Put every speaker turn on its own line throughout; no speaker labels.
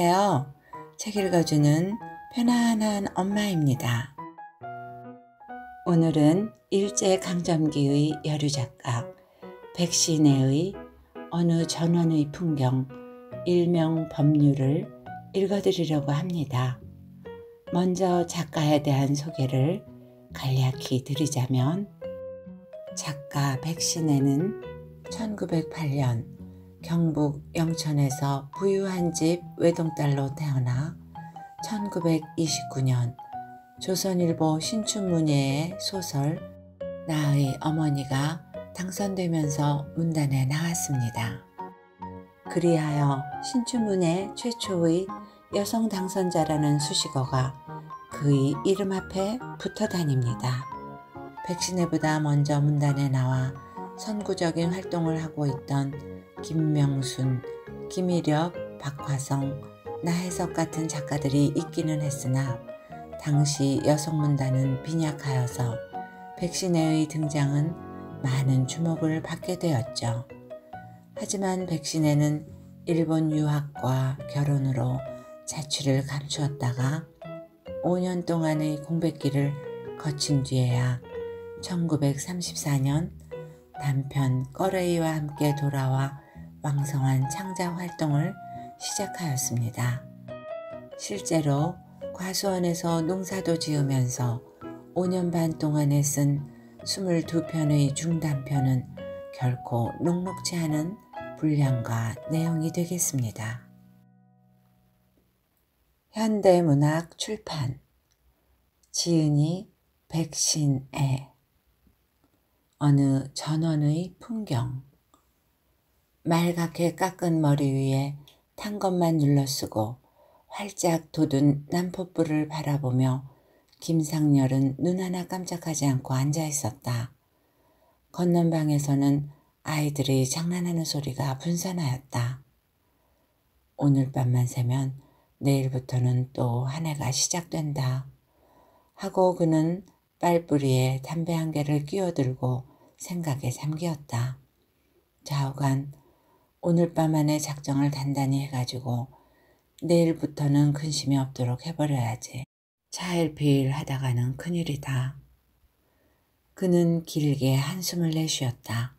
안녕하세요. 책 읽어주는 편안한 엄마입니다. 오늘은 일제강점기의 여류작가 백신혜의 어느 전원의 풍경 일명 법률을 읽어드리려고 합니다. 먼저 작가에 대한 소개를 간략히 드리자면 작가 백신혜는 1908년 경북 영천에서 부유한 집 외동딸로 태어나 1929년 조선일보 신춘문예의 소설 나의 어머니가 당선되면서 문단에 나왔습니다. 그리하여 신춘문예 최초의 여성 당선자라는 수식어가 그의 이름 앞에 붙어 다닙니다. 백신에보다 먼저 문단에 나와 선구적인 활동을 하고 있던 김명순, 김일엽, 박화성, 나혜석 같은 작가들이 있기는 했으나 당시 여성문단은 빈약하여서 백신혜의 등장은 많은 주목을 받게 되었죠. 하지만 백신혜는 일본 유학과 결혼으로 자취를 감추었다가 5년 동안의 공백기를 거친 뒤에야 1934년 남편 꺼레이와 함께 돌아와 왕성한 창작 활동을 시작하였습니다. 실제로 과수원에서 농사도 지으면서 5년 반 동안에 쓴 22편의 중단편은 결코 녹록지 않은 분량과 내용이 되겠습니다. 현대문학 출판 지은이 백신애 어느 전원의 풍경 말갛게 깎은 머리 위에 탄 것만 눌러쓰고 활짝 돋은 난폭불을 바라보며 김상렬은 눈 하나 깜짝하지 않고 앉아 있었다. 걷는 방에서는 아이들이 장난하는 소리가 분산하였다. 오늘 밤만 새면 내일부터는 또 한 해가 시작된다. 하고 그는 빨뿌리에 담배 한 개를 끼어들고 생각에 잠기었다. 좌우간 오늘 밤 안에 작정을 단단히 해가지고 내일부터는 근심이 없도록 해버려야지. 차일피일 하다가는 큰일이다. 그는 길게 한숨을 내쉬었다.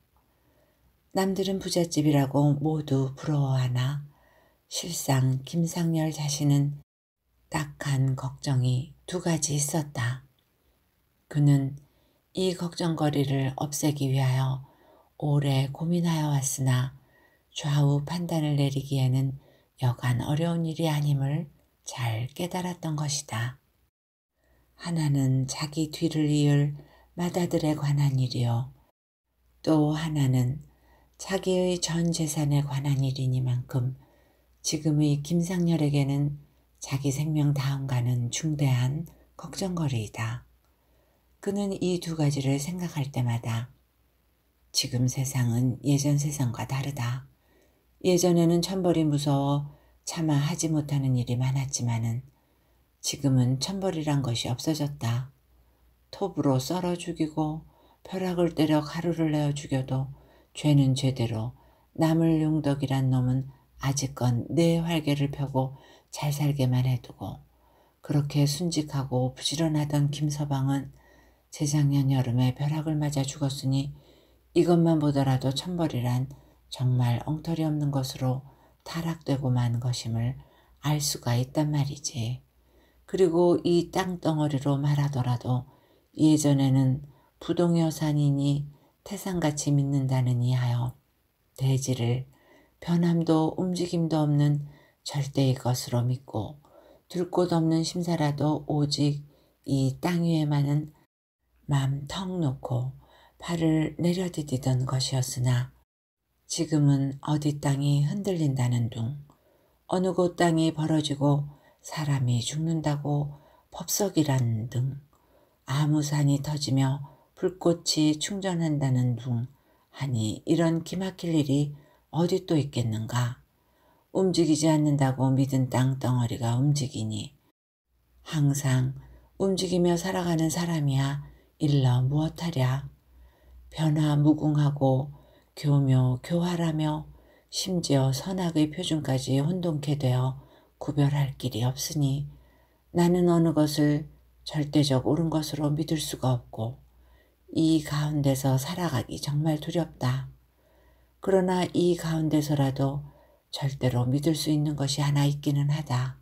남들은 부잣집이라고 모두 부러워하나 실상 김상렬 자신은 딱한 걱정이 두 가지 있었다. 그는 이 걱정거리를 없애기 위하여 오래 고민하여 왔으나 좌우 판단을 내리기에는 여간 어려운 일이 아님을 잘 깨달았던 것이다. 하나는 자기 뒤를 이을 마다들에 관한 일이요. 또 하나는 자기의 전 재산에 관한 일이니만큼 지금의 김상렬에게는 자기 생명 다음과는 중대한 걱정거리이다. 그는 이 두 가지를 생각할 때마다 지금 세상은 예전 세상과 다르다. 예전에는 천벌이 무서워 차마 하지 못하는 일이 많았지만은 지금은 천벌이란 것이 없어졌다. 톱으로 썰어 죽이고 벼락을 때려 가루를 내어 죽여도 죄는 죄대로 남을 용덕이란 놈은 아직건 내 활개를 펴고 잘 살게만 해두고 그렇게 순직하고 부지런하던 김서방은 재작년 여름에 벼락을 맞아 죽었으니 이것만 보더라도 천벌이란 정말 엉터리 없는 것으로 타락되고 만 것임을 알 수가 있단 말이지. 그리고 이 땅덩어리로 말하더라도 예전에는 부동여산이니 태산같이 믿는다는 이하여 대지를 변함도 움직임도 없는 절대의 것으로 믿고 둘 곳 없는 심사라도 오직 이 땅 위에만은 맘 턱 놓고 발을 내려디디던 것이었으나 지금은 어디 땅이 흔들린다는 둥 어느 곳 땅이 벌어지고 사람이 죽는다고 법석이란 등 아무 산이 터지며 불꽃이 충전한다는 둥 하니 이런 기막힐 일이 어디 또 있겠는가 움직이지 않는다고 믿은 땅덩어리가 움직이니 항상 움직이며 살아가는 사람이야 일러 무엇하랴 변화 무궁하고 교묘, 교활하며 심지어 선악의 표준까지 혼동케 되어 구별할 길이 없으니 나는 어느 것을 절대적 옳은 것으로 믿을 수가 없고 이 가운데서 살아가기 정말 두렵다. 그러나 이 가운데서라도 절대로 믿을 수 있는 것이 하나 있기는 하다.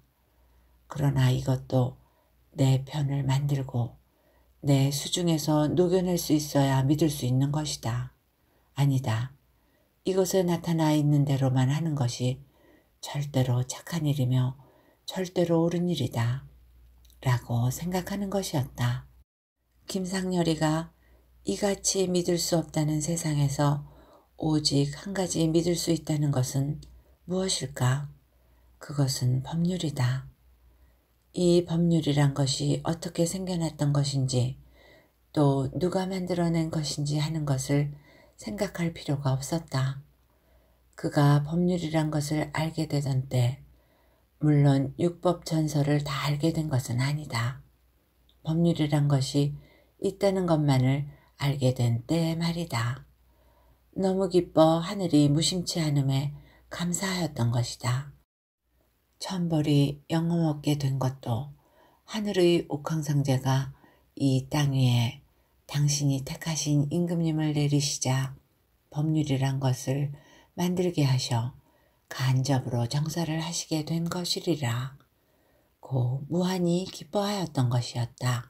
그러나 이것도 내 편을 만들고 내 수중에서 녹여낼 수 있어야 믿을 수 있는 것이다. 아니다. 이것에 나타나 있는 대로만 하는 것이 절대로 착한 일이며 절대로 옳은 일이다. 라고 생각하는 것이었다. 김상열이가 이같이 믿을 수 없다는 세상에서 오직 한 가지 믿을 수 있다는 것은 무엇일까? 그것은 법률이다. 이 법률이란 것이 어떻게 생겨났던 것인지 또 누가 만들어낸 것인지 하는 것을 생각할 필요가 없었다. 그가 법률이란 것을 알게 되던 때, 물론 육법 전설을 다 알게 된 것은 아니다. 법률이란 것이 있다는 것만을 알게 된 때의 말이다. 너무 기뻐 하늘이 무심치 않음에 감사하였던 것이다. 천벌이 영험없게 된 것도 하늘의 옥황상제가 이 땅 위에 당신이 택하신 임금님을 내리시자 법률이란 것을 만들게 하셔 간접으로 정사를 하시게 된 것이리라. 고 무한히 기뻐하였던 것이었다.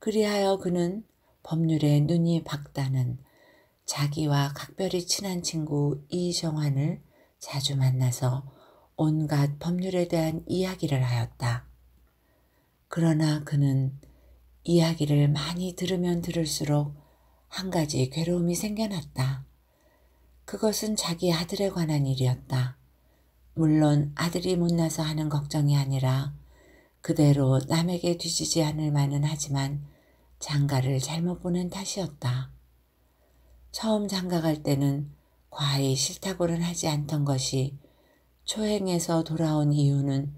그리하여 그는 법률에 눈이 밝다는 자기와 각별히 친한 친구 이정환을 자주 만나서 온갖 법률에 대한 이야기를 하였다. 그러나 그는 이야기를 많이 들으면 들을수록 한 가지 괴로움이 생겨났다. 그것은 자기 아들에 관한 일이었다. 물론 아들이 못나서 하는 걱정이 아니라 그대로 남에게 뒤지지 않을 만은 하지만 장가를 잘못 보낸 탓이었다. 처음 장가갈 때는 과히 싫다고는 하지 않던 것이 초행에서 돌아온 이유는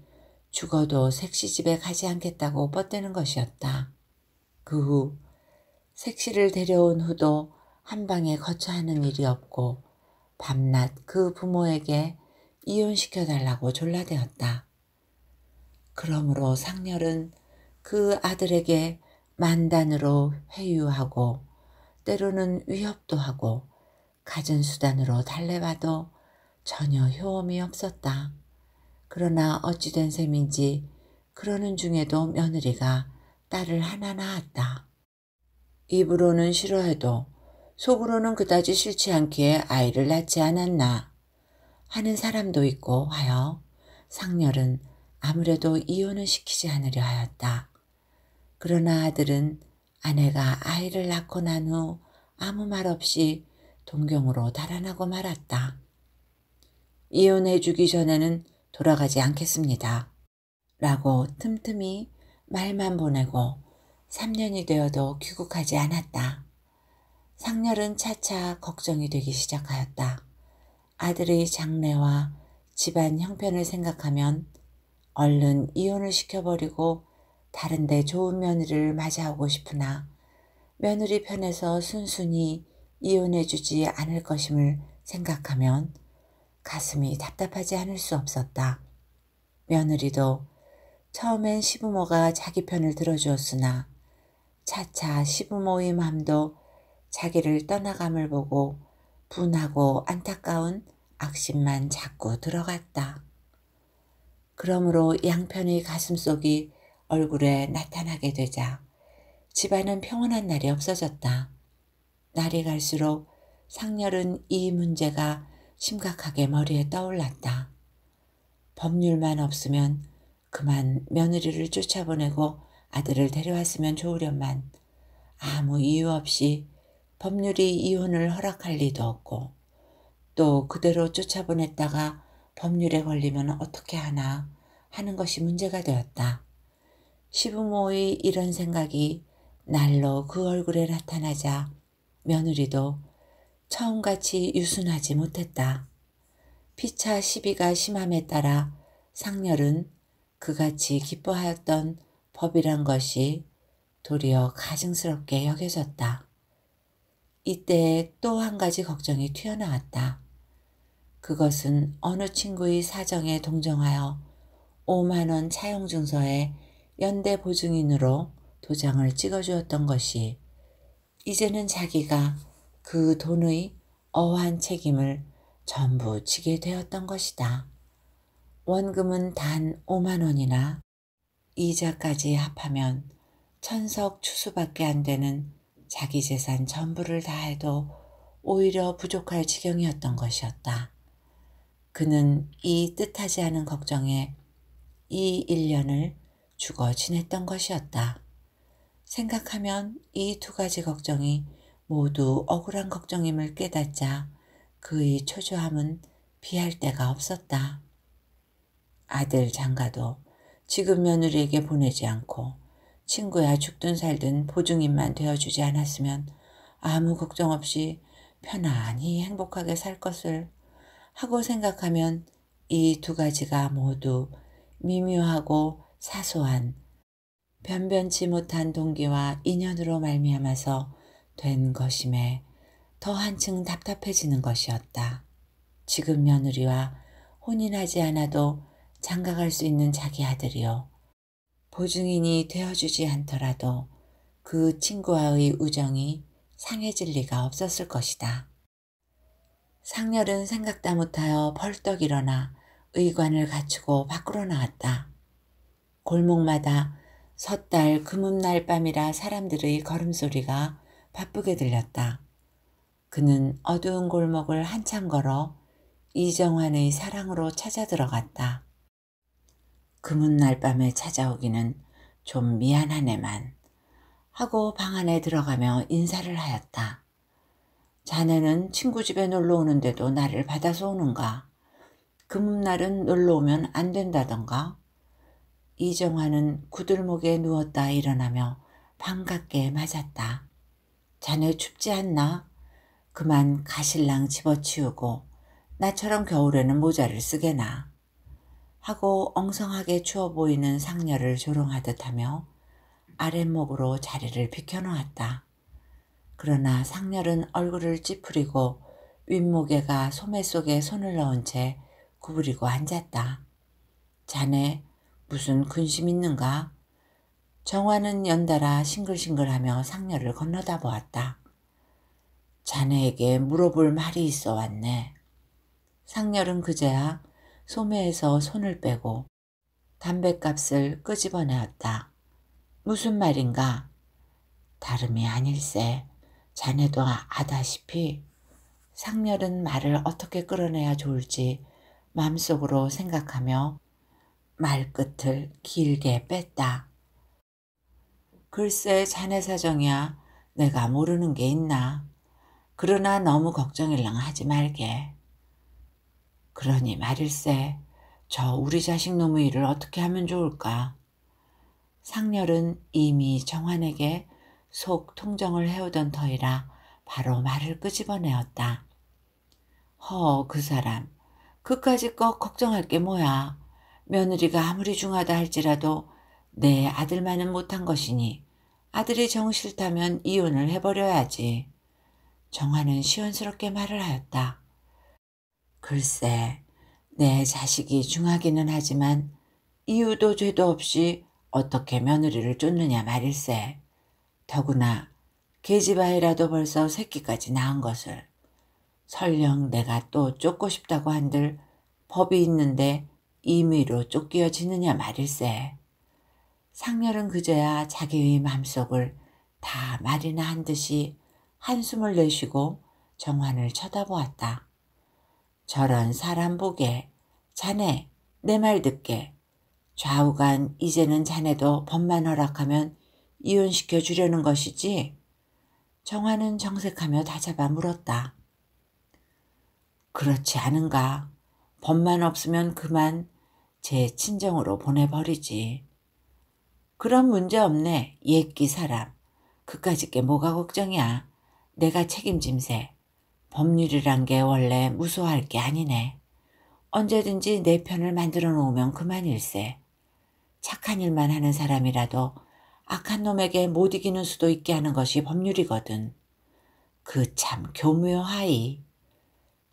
죽어도 색시집에 가지 않겠다고 뻗대는 것이었다. 그후 색시를 데려온 후도 한 방에 거처하는 일이 없고 밤낮 그 부모에게 이혼시켜 달라고 졸라대었다. 그러므로 상렬은 그 아들에게 만단으로 회유하고 때로는 위협도 하고 갖은 수단으로 달래봐도 전혀 효험이 없었다. 그러나 어찌된 셈인지 그러는 중에도 며느리가 딸을 하나 낳았다. 입으로는 싫어해도 속으로는 그다지 싫지 않기에 아이를 낳지 않았나 하는 사람도 있고 하여 상렬은 아무래도 이혼을 시키지 않으려 하였다. 그러나 아들은 아내가 아이를 낳고 난 후 아무 말 없이 동경으로 달아나고 말았다. 이혼해주기 전에는 돌아가지 않겠습니다. 라고 틈틈이 말만 보내고 3년이 되어도 귀국하지 않았다. 상렬은 차차 걱정이 되기 시작하였다. 아들의 장래와 집안 형편을 생각하면 얼른 이혼을 시켜버리고 다른데 좋은 며느리를 맞이하고 싶으나 며느리 편에서 순순히 이혼해주지 않을 것임을 생각하면 가슴이 답답하지 않을 수 없었다. 며느리도 처음엔 시부모가 자기 편을 들어주었으나 차차 시부모의 맘도 자기를 떠나감을 보고 분하고 안타까운 악심만 자꾸 들어갔다. 그러므로 양편의 가슴속이 얼굴에 나타나게 되자 집안은 평온한 날이 없어졌다. 날이 갈수록 상렬은 이 문제가 심각하게 머리에 떠올랐다. 법률만 없으면 그만 며느리를 쫓아보내고 아들을 데려왔으면 좋으련만 아무 이유 없이 법률이 이혼을 허락할 리도 없고 또 그대로 쫓아보냈다가 법률에 걸리면 어떻게 하나 하는 것이 문제가 되었다. 시부모의 이런 생각이 날로 그 얼굴에 나타나자 며느리도 처음같이 유순하지 못했다. 피차 시비가 심함에 따라 상렬은 그같이 기뻐하였던 법이란 것이 도리어 가증스럽게 여겨졌다. 이때 또 한 가지 걱정이 튀어나왔다. 그것은 어느 친구의 사정에 동정하여 5만원 차용증서에 연대 보증인으로 도장을 찍어주었던 것이 이제는 자기가 그 돈의 어한 책임을 전부 지게 되었던 것이다. 원금은 단 5만 원이나 이자까지 합하면 천석 추수밖에 안 되는 자기 재산 전부를 다해도 오히려 부족할 지경이었던 것이었다. 그는 이 뜻하지 않은 걱정에 이 1년을 죽어 지냈던 것이었다. 생각하면 이 두 가지 걱정이 모두 억울한 걱정임을 깨닫자 그의 초조함은 비할 데가 없었다. 아들 장가도 지금 며느리에게 보내지 않고 친구야 죽든 살든 보증인만 되어주지 않았으면 아무 걱정 없이 편안히 행복하게 살 것을 하고 생각하면 이 두 가지가 모두 미묘하고 사소한 변변치 못한 동기와 인연으로 말미암아서 된 것임에 더 한층 답답해지는 것이었다. 지금 며느리와 혼인하지 않아도 장가갈 수 있는 자기 아들이요. 보증인이 되어주지 않더라도 그 친구와의 우정이 상해질 리가 없었을 것이다. 상렬은 생각다 못하여 벌떡 일어나 의관을 갖추고 밖으로 나왔다. 골목마다 섣달 금음날 밤이라 사람들의 걸음소리가 바쁘게 들렸다. 그는 어두운 골목을 한참 걸어 이정환의 사랑으로 찾아 들어갔다. 금은날 밤에 찾아오기는 좀 미안하네만 하고 방 안에 들어가며 인사를 하였다. 자네는 친구 집에 놀러 오는데도 나를 받아서 오는가? 금음날은 놀러 오면 안 된다던가? 이정화는 구들목에 누웠다 일어나며 반갑게 맞았다. 자네 춥지 않나? 그만 가실랑 집어치우고 나처럼 겨울에는 모자를 쓰게나. 하고 엉성하게 추워 보이는 상녀를 조롱하듯 하며 아랫목으로 자리를 비켜놓았다. 그러나 상녀는 얼굴을 찌푸리고 윗목에가 소매 속에 손을 넣은 채 구부리고 앉았다. 자네 무슨 근심 있는가? 정화는 연달아 싱글싱글하며 상녀를 건너다 보았다. 자네에게 물어볼 말이 있어 왔네. 상녀는 그제야 소매에서 손을 빼고 담뱃값을 끄집어내었다. 무슨 말인가? 다름이 아닐세. 자네도 아다시피 상렬은 말을 어떻게 끌어내야 좋을지 마음속으로 생각하며 말끝을 길게 뺐다. 글쎄 자네 사정이야. 내가 모르는 게 있나. 그러나 너무 걱정일랑 하지 말게. 그러니 말일세 저 우리 자식 놈의 일을 어떻게 하면 좋을까. 상렬은 이미 정환에게 속 통정을 해오던 터이라 바로 말을 끄집어내었다. 허, 그 사람. 그까지 꺼 걱정할 게 뭐야. 며느리가 아무리 중하다 할지라도 내 아들만은 못한 것이니 아들이 정 싫다면 이혼을 해버려야지. 정화는 시원스럽게 말을 하였다. 글쎄, 내 자식이 중하기는 하지만 이유도 죄도 없이 어떻게 며느리를 쫓느냐 말일세. 더구나 계집아이라도 벌써 새끼까지 낳은 것을. 설령 내가 또 쫓고 싶다고 한들 법이 있는데 임의로 쫓기어지느냐 말일세. 상렬은 그제야 자기의 맘속을 다 말이나 한 듯이 한숨을 내쉬고 정환을 쳐다보았다. 저런 사람 보게. 자네, 내 말 듣게. 좌우간 이제는 자네도 법만 허락하면 이혼시켜 주려는 것이지? 정화는 정색하며 다잡아 물었다. 그렇지 않은가. 법만 없으면 그만 제 친정으로 보내버리지. 그런 문제 없네. 옛기 사람. 그까짓 게 뭐가 걱정이야. 내가 책임짐세. 법률이란 게 원래 무서워할 게 아니네. 언제든지 내 편을 만들어 놓으면 그만일세. 착한 일만 하는 사람이라도 악한 놈에게 못 이기는 수도 있게 하는 것이 법률이거든. 그 참 교묘하이.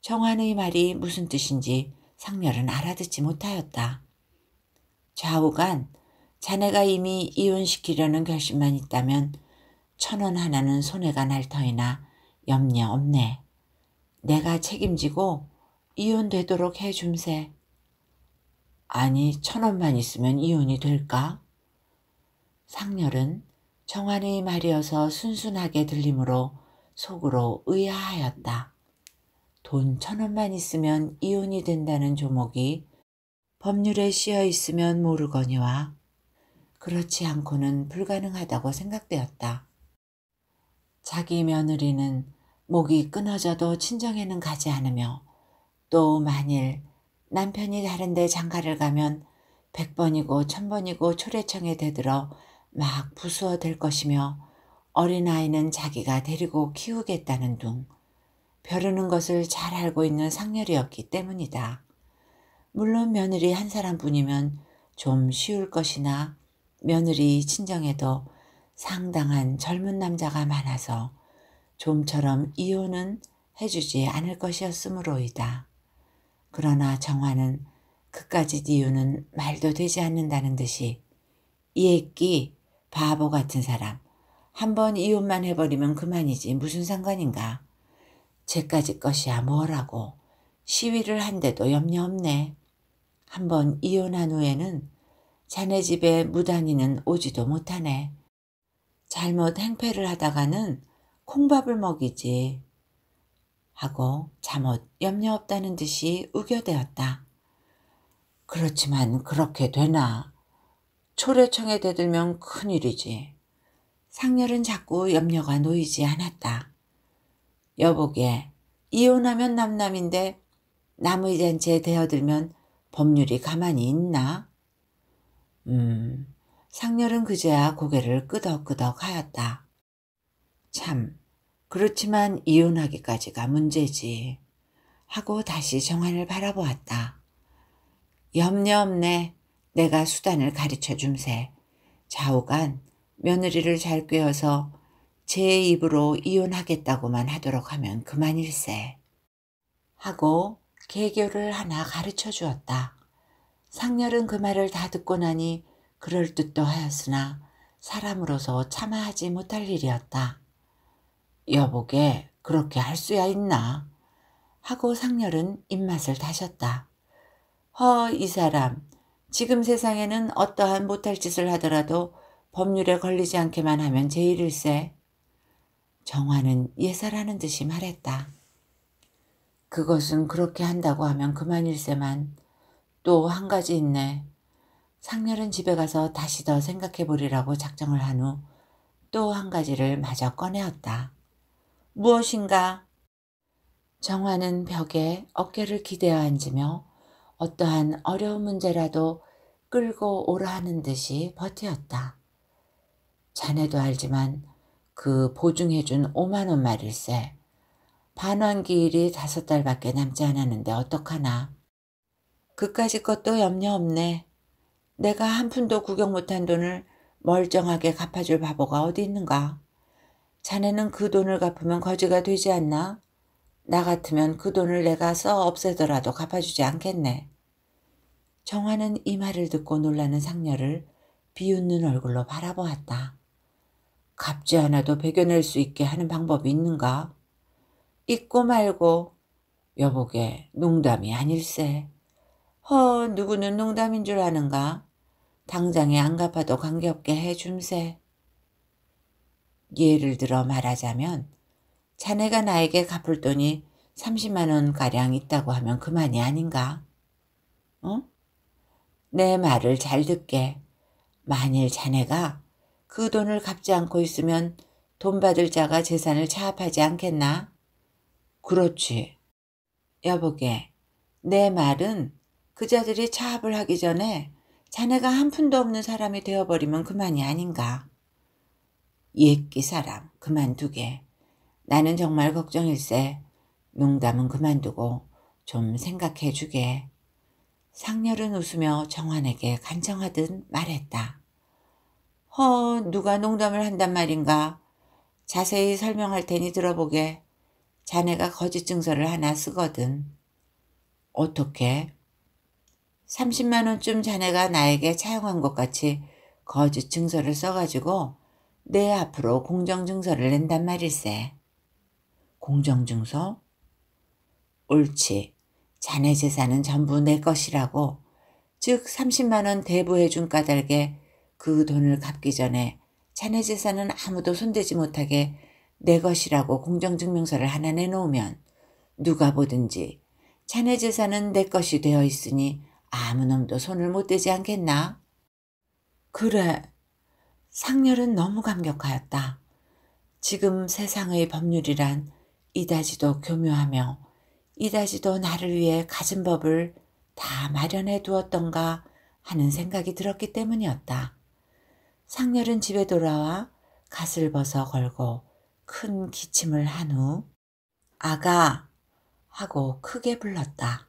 정한의 말이 무슨 뜻인지 상렬은 알아듣지 못하였다. 좌우간 자네가 이미 이혼시키려는 결심만 있다면 천 원 하나는 손해가 날 터이나 염려 없네. 내가 책임지고 이혼되도록 해줌세. 아니 천 원만 있으면 이혼이 될까? 상렬은 정환의 말이어서 순순하게 들리므로 속으로 의아하였다. 돈 천 원만 있으면 이혼이 된다는 조목이 법률에 씌어 있으면 모르거니와 그렇지 않고는 불가능하다고 생각되었다. 자기 며느리는 목이 끊어져도 친정에는 가지 않으며 또 만일 남편이 다른데 장가를 가면 백번이고 천번이고 초래청에 대들어 막 부수어 될 것이며 어린아이는 자기가 데리고 키우겠다는 둥 벼르는 것을 잘 알고 있는 상렬이었기 때문이다. 물론 며느리 한 사람뿐이면 좀 쉬울 것이나 며느리 친정에도 상당한 젊은 남자가 많아서 좀처럼 이혼은 해주지 않을 것이었으므로이다. 그러나 정화는 그까지 이유는 말도 되지 않는다는 듯이 이에끼 바보 같은 사람 한 번 이혼만 해버리면 그만이지 무슨 상관인가 쟤까지 것이야 뭐라고 시위를 한데도 염려 없네 한번 이혼한 후에는 자네 집에 무단히는 오지도 못하네 잘못 행패를 하다가는 콩밥을 먹이지. 하고 잠옷 염려 없다는 듯이 우겨대었다. 그렇지만 그렇게 되나. 초래청에 대들면 큰일이지. 상렬은 자꾸 염려가 놓이지 않았다. 여보게 이혼하면 남남인데 남의잔치에 대어들면 법률이 가만히 있나? 음, 상렬은 그제야 고개를 끄덕끄덕 하였다. 참, 그렇지만 이혼하기까지가 문제지. 하고 다시 정한을 바라보았다. 염려 없네. 내가 수단을 가르쳐 줌세. 좌우간 며느리를 잘 꿰어서 제 입으로 이혼하겠다고만 하도록 하면 그만일세. 하고 개교를 하나 가르쳐 주었다. 상렬은 그 말을 다 듣고 나니 그럴듯도 하였으나 사람으로서 참아하지 못할 일이었다. 여보게 그렇게 할 수야 있나? 하고 상렬은 입맛을 다셨다. 허, 이 사람. 지금 세상에는 어떠한 못할 짓을 하더라도 법률에 걸리지 않게만 하면 제일일세. 정화는 예사라는 듯이 말했다. 그것은 그렇게 한다고 하면 그만일세만 또 한 가지 있네. 상렬은 집에 가서 다시 더 생각해 보리라고 작정을 한 후 또 한 가지를 마저 꺼내었다. 무엇인가? 정화는 벽에 어깨를 기대어 앉으며 어떠한 어려운 문제라도 끌고 오라 하는 듯이 버텼다 자네도 알지만 그 보증해준 5만원 말일세. 반환기일이 다섯 달밖에 남지 않았는데 어떡하나. 그까지 것도 염려 없네. 내가 한 푼도 구경 못한 돈을 멀쩡하게 갚아줄 바보가 어디 있는가. 자네는 그 돈을 갚으면 거지가 되지 않나? 나 같으면 그 돈을 내가 써 없애더라도 갚아주지 않겠네. 정화는 이 말을 듣고 놀라는 상녀를 비웃는 얼굴로 바라보았다. 갚지 않아도 베겨낼수 있게 하는 방법이 있는가? 있고 말고 여보게 농담이 아닐세. 허 누구는 농담인 줄 아는가? 당장에 안 갚아도 관계없게 해줌세. 예를 들어 말하자면 자네가 나에게 갚을 돈이 30만원가량 있다고 하면 그만이 아닌가? 응? 어? 내 말을 잘 듣게. 만일 자네가 그 돈을 갚지 않고 있으면 돈 받을 자가 재산을 차압하지 않겠나? 그렇지. 여보게, 내 말은 그자들이 차압을 하기 전에 자네가 한 푼도 없는 사람이 되어버리면 그만이 아닌가? 이애끼 사람 그만두게. 나는 정말 걱정일세. 농담은 그만두고 좀 생각해 주게. 상렬은 웃으며 정환에게 간청하듯 말했다. 허, 누가 농담을 한단 말인가. 자세히 설명할 테니 들어보게. 자네가 거짓 증서를 하나 쓰거든. 어떻게? 30만 원쯤 자네가 나에게 차용한 것 같이 거짓 증서를 써가지고 내 앞으로 공정증서를 낸단 말일세. 공정증서? 옳지. 자네 재산은 전부 내 것이라고. 즉 30만원 대부해준 까닭에 그 돈을 갚기 전에 자네 재산은 아무도 손대지 못하게 내 것이라고 공정증명서를 하나 내놓으면 누가 보든지 자네 재산은 내 것이 되어 있으니 아무 놈도 손을 못 대지 않겠나? 그래, 상렬은 너무 감격하였다. 지금 세상의 법률이란 이다지도 교묘하며 이다지도 나를 위해 가진 법을 다 마련해 두었던가 하는 생각이 들었기 때문이었다. 상렬은 집에 돌아와 갓을 벗어 걸고 큰 기침을 한 후 아가 하고 크게 불렀다.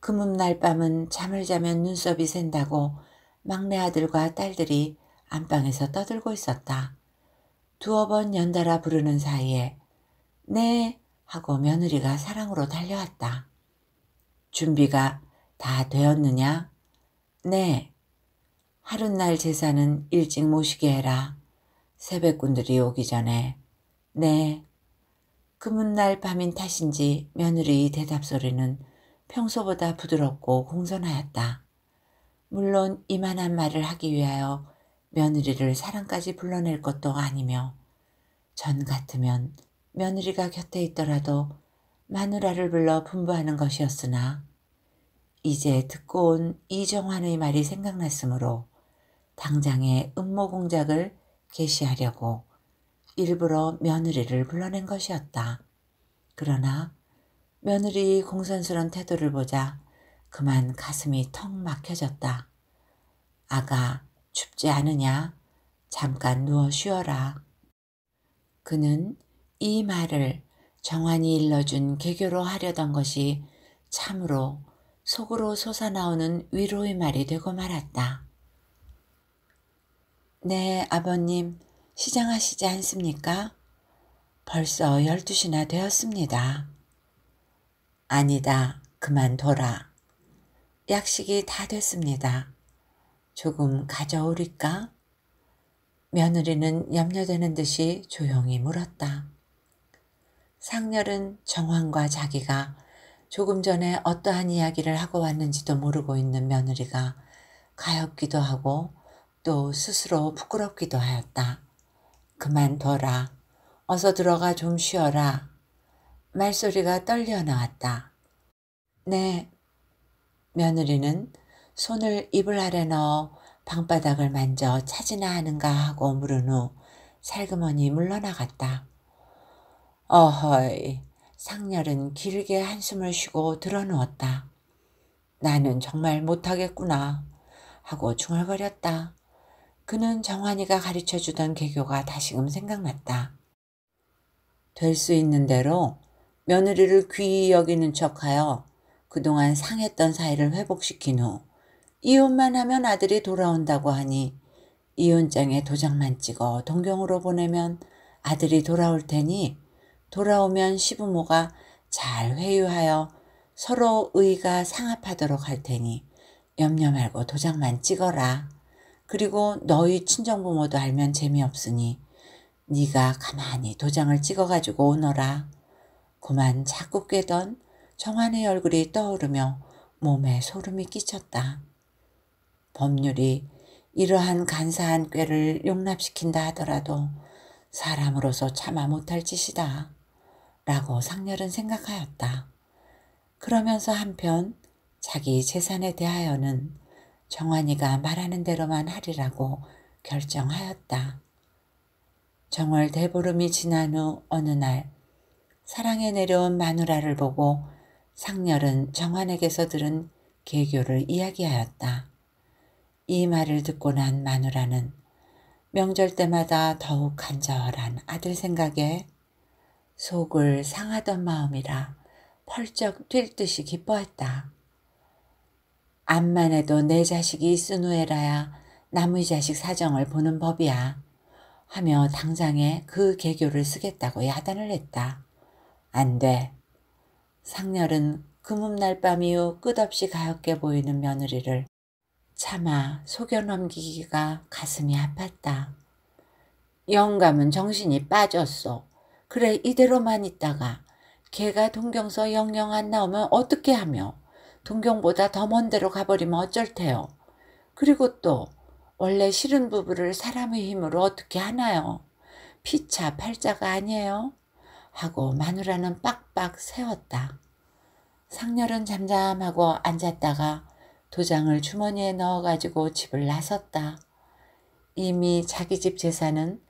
금음날 밤은 잠을 자면 눈썹이 샌다고 막내 아들과 딸들이 안방에서 떠들고 있었다. 두어 번 연달아 부르는 사이에 네 하고 며느리가 사랑으로 달려왔다. 준비가 다 되었느냐? 네. 하룻날 제사는 일찍 모시게 해라. 새배꾼들이 오기 전에. 네. 금은날 밤인 탓인지 며느리의 대답 소리는 평소보다 부드럽고 공손하였다. 물론 이만한 말을 하기 위하여 며느리를 사랑까지 불러낼 것도 아니며 전 같으면 며느리가 곁에 있더라도 마누라를 불러 분부하는 것이었으나 이제 듣고 온 이정환의 말이 생각났으므로 당장의 음모 공작을 개시하려고 일부러 며느리를 불러낸 것이었다. 그러나 며느리의 공손스러운 태도를 보자 그만 가슴이 턱 막혀졌다. 아가 춥지 않으냐? 잠깐 누워 쉬어라. 그는 이 말을 정환이 일러준 개교로 하려던 것이 참으로 속으로 솟아나오는 위로의 말이 되고 말았다. 네, 아버님, 시장하시지 않습니까? 벌써 12시나 되었습니다. 아니다, 그만둬라. 약식이 다 됐습니다. 조금 가져오릴까? 며느리는 염려되는 듯이 조용히 물었다. 상렬은 정황과 자기가 조금 전에 어떠한 이야기를 하고 왔는지도 모르고 있는 며느리가 가엾기도 하고 또 스스로 부끄럽기도 하였다. 그만둬라. 어서 들어가 좀 쉬어라. 말소리가 떨려 나왔다. 네. 며느리는 손을 입을 아래 넣어 방바닥을 만져 차지나 하는가 하고 물은 후 살그머니 물러나갔다. 어허이 상렬은 길게 한숨을 쉬고 드러누웠다. 나는 정말 못하겠구나 하고 중얼거렸다. 그는 정환이가 가르쳐주던 개교가 다시금 생각났다. 될 수 있는 대로 며느리를 귀히 여기는 척하여 그동안 상했던 사이를 회복시킨 후 이혼만 하면 아들이 돌아온다고 하니 이혼장에 도장만 찍어 동경으로 보내면 아들이 돌아올 테니 돌아오면 시부모가 잘 회유하여 서로 의가 상합하도록 할 테니 염려 말고 도장만 찍어라. 그리고 너희 친정부모도 알면 재미없으니 네가 가만히 도장을 찍어가지고 오너라. 그만 자꾸 깨던 정환의 얼굴이 떠오르며 몸에 소름이 끼쳤다. 법률이 이러한 간사한 꾀를 용납시킨다 하더라도 사람으로서 참아 못할 짓이다. 라고 상렬은 생각하였다. 그러면서 한편 자기 재산에 대하여는 정환이가 말하는 대로만 하리라고 결정하였다. 정월 대보름이 지난 후 어느 날 사랑에 내려온 마누라를 보고 상렬은 정환에게서 들은 개교를 이야기하였다. 이 말을 듣고 난 마누라는 명절 때마다 더욱 간절한 아들 생각에 속을 상하던 마음이라 펄쩍 뛸 듯이 기뻐했다. 암만 해도 내 자식이 있은 후에라야 남의 자식 사정을 보는 법이야 하며 당장에 그 개교를 쓰겠다고 야단을 했다. 안 돼. 상렬은 금음날 밤 이후 끝없이 가엾게 보이는 며느리를 차마 속여 넘기기가 가슴이 아팠다. 영감은 정신이 빠졌어. 그래 이대로만 있다가 걔가 동경서 영영 안 나오면 어떻게 하며 동경보다 더 먼 데로 가버리면 어쩔 테요. 그리고 또 원래 싫은 부부를 사람의 힘으로 어떻게 하나요? 피차 팔자가 아니에요? 하고 마누라는 빡빡 세웠다. 상렬은 잠잠하고 앉았다가 도장을 주머니에 넣어가지고 집을 나섰다. 이미 자기 집 재산은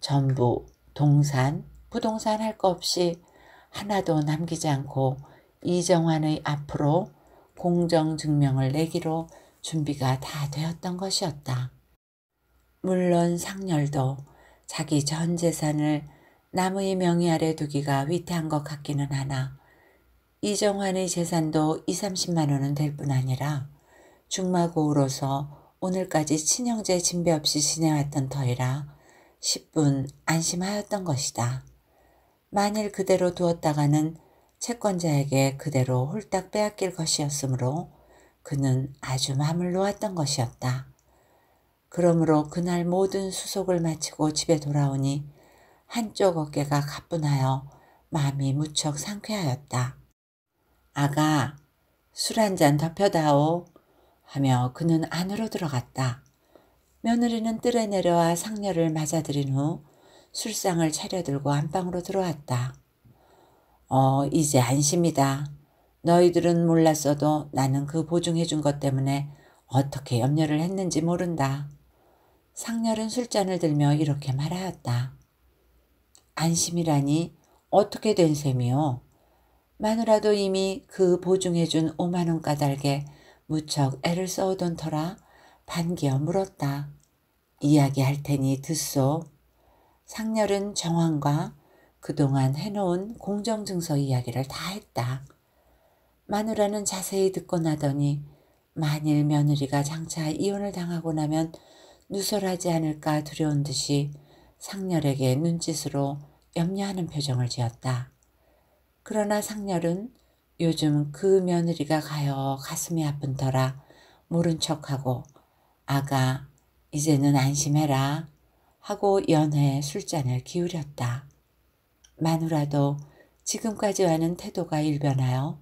전부 동산, 부동산 할 것 없이 하나도 남기지 않고 이정환의 앞으로 공정증명을 내기로 준비가 다 되었던 것이었다. 물론 상렬도 자기 전 재산을 남의 명의 아래 두기가 위태한 것 같기는 하나 이정환의 재산도 2, 30만 원은 될 뿐 아니라 중마고우로서 오늘까지 친형제 진배 없이 지내왔던 터이라 10분 안심하였던 것이다. 만일 그대로 두었다가는 채권자에게 그대로 홀딱 빼앗길 것이었으므로 그는 아주 마음을 놓았던 것이었다. 그러므로 그날 모든 수속을 마치고 집에 돌아오니 한쪽 어깨가 가뿐하여 마음이 무척 상쾌하였다. 아가, 술 한 잔 덮여다오. 하며 그는 안으로 들어갔다. 며느리는 뜰에 내려와 상녀를 맞아들인 후 술상을 차려들고 안방으로 들어왔다. 어, 이제 안심이다. 너희들은 몰랐어도 나는 그 보증해준 것 때문에 어떻게 염려를 했는지 모른다. 상렬은 술잔을 들며 이렇게 말하였다. 안심이라니 어떻게 된셈이오 마누라도 이미 그 보증해준 5만원 까닭에 무척 애를 써오던 터라 반겨 물었다. 이야기할 테니 듣소. 상렬은 정황과 그동안 해놓은 공정증서 이야기를 다 했다. 마누라는 자세히 듣고 나더니 만일 며느리가 장차 이혼을 당하고 나면 누설하지 않을까 두려운 듯이 상렬에게 눈짓으로 염려하는 표정을 지었다. 그러나 상렬은 요즘 그 며느리가 가요 가슴이 아픈 터라 모른 척하고 아가 이제는 안심해라 하고 연해 술잔을 기울였다. 마누라도 지금까지와는 태도가 일변하여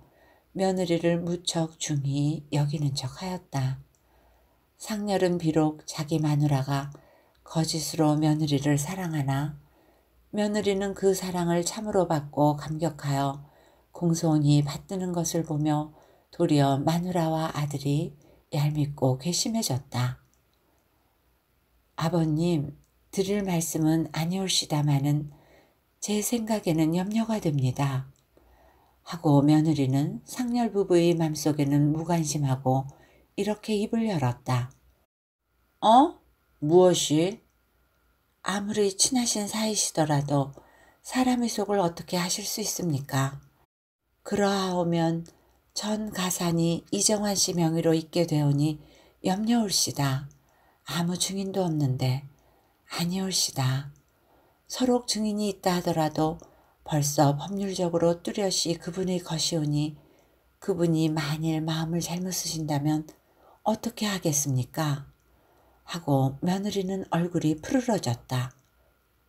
며느리를 무척 중히 여기는 척하였다. 상렬은 비록 자기 마누라가 거짓으로 며느리를 사랑하나 며느리는 그 사랑을 참으로 받고 감격하여 공손히 받드는 것을 보며 도리어 마누라와 아들이 얄밉고 괘씸해졌다. 아버님, 드릴 말씀은 아니올시다마는 제 생각에는 염려가 됩니다. 하고 며느리는 상렬 부부의 맘속에는 무관심하고 이렇게 입을 열었다. 어? 무엇이? 아무리 친하신 사이시더라도 사람의 속을 어떻게 하실 수 있습니까? 그러하오면 전 가산이 이정환 씨 명의로 있게 되오니 염려올시다. 아무 증인도 없는데 아니올시다. 서록 증인이 있다 하더라도 벌써 법률적으로 뚜렷이 그분의 것이오니 그분이 만일 마음을 잘못 쓰신다면 어떻게 하겠습니까? 하고 며느리는 얼굴이 푸르러졌다.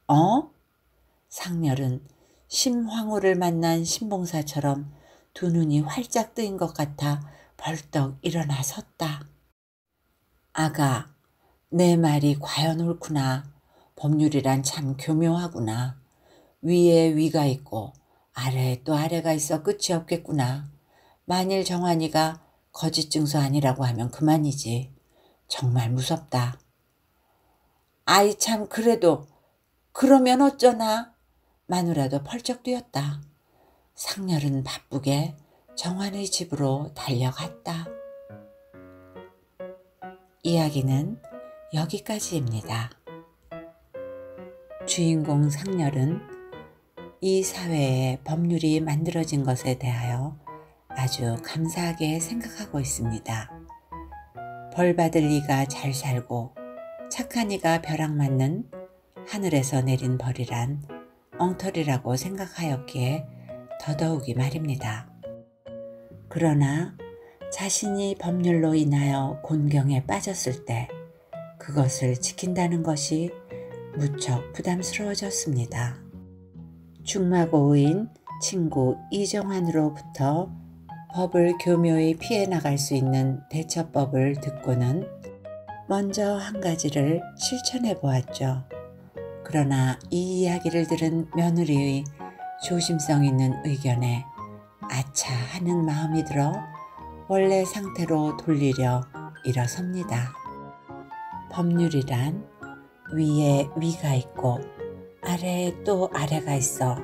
어? 상렬은 심황후를 만난 신봉사처럼 두 눈이 활짝 뜨인 것 같아 벌떡 일어나 섰다. 아가, 내 말이 과연 옳구나. 법률이란 참 교묘하구나. 위에 위가 있고 아래에 또 아래가 있어 끝이 없겠구나. 만일 정환이가 거짓 증서 아니라고 하면 그만이지. 정말 무섭다. 아이 참 그래도 그러면 어쩌나? 마누라도 펄쩍 뛰었다. 상렬은 바쁘게 정환의 집으로 달려갔다. 이야기는 여기까지입니다. 주인공 상렬은 이 사회에 법률이 만들어진 것에 대하여 아주 감사하게 생각하고 있습니다. 벌 받을 이가 잘 살고 착한 이가 벼락 맞는 하늘에서 내린 벌이란 엉터리라고 생각하였기에 더더욱이 말입니다. 그러나 자신이 법률로 인하여 곤경에 빠졌을 때 그것을 지킨다는 것이 무척 부담스러워졌습니다. 중마고인 친구 이정환으로부터 법을 교묘히 피해 나갈 수 있는 대처법을 듣고는 먼저 한 가지를 실천해 보았죠. 그러나 이 이야기를 들은 며느리의 조심성 있는 의견에 아차 하는 마음이 들어 원래 상태로 돌리려 일어섭니다. 법률이란 위에 위가 있고 아래에 또 아래가 있어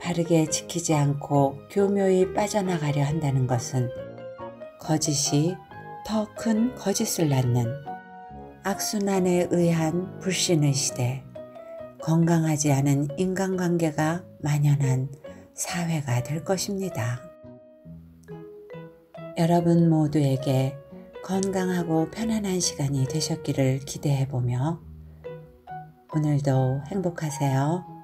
바르게 지키지 않고 교묘히 빠져나가려 한다는 것은 거짓이 더 큰 거짓을 낳는 악순환에 의한 불신의 시대, 건강하지 않은 인간관계가 만연한 사회가 될 것입니다. 여러분 모두에게 건강하고 편안한 시간이 되셨기를 기대해 보며 오늘도 행복하세요.